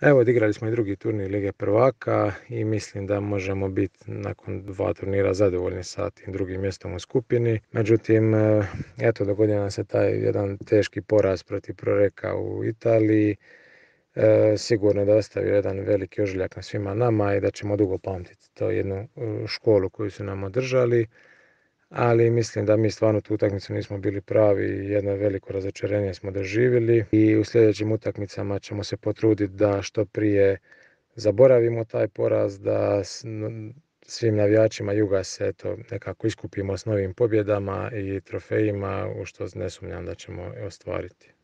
Evo odigrali smo i drugi turnir Lige prvaka i mislim da možemo biti nakon dva turnira zadovoljni sa tim drugim mjestom u skupini. Međutim, e, eto dogodio nam se taj jedan teški poraz protiv Proreka u Italiji. E, sigurno da ostavio jedan veliki ožiljak na svima nama i da ćemo dugo pamtiti to jednu e, školu koju su nam održali ali mislim da mi stvarno tu utakmicu nismo bili pravi i jedno veliko razočarenje smo doživjeli i u sljedećim utakmicama ćemo se potruditi da što prije zaboravimo taj poraz, da svim navijačima Juga se to nekako iskupimo s novim pobjedama i trofejima, u što ne sumnjam da ćemo ostvariti.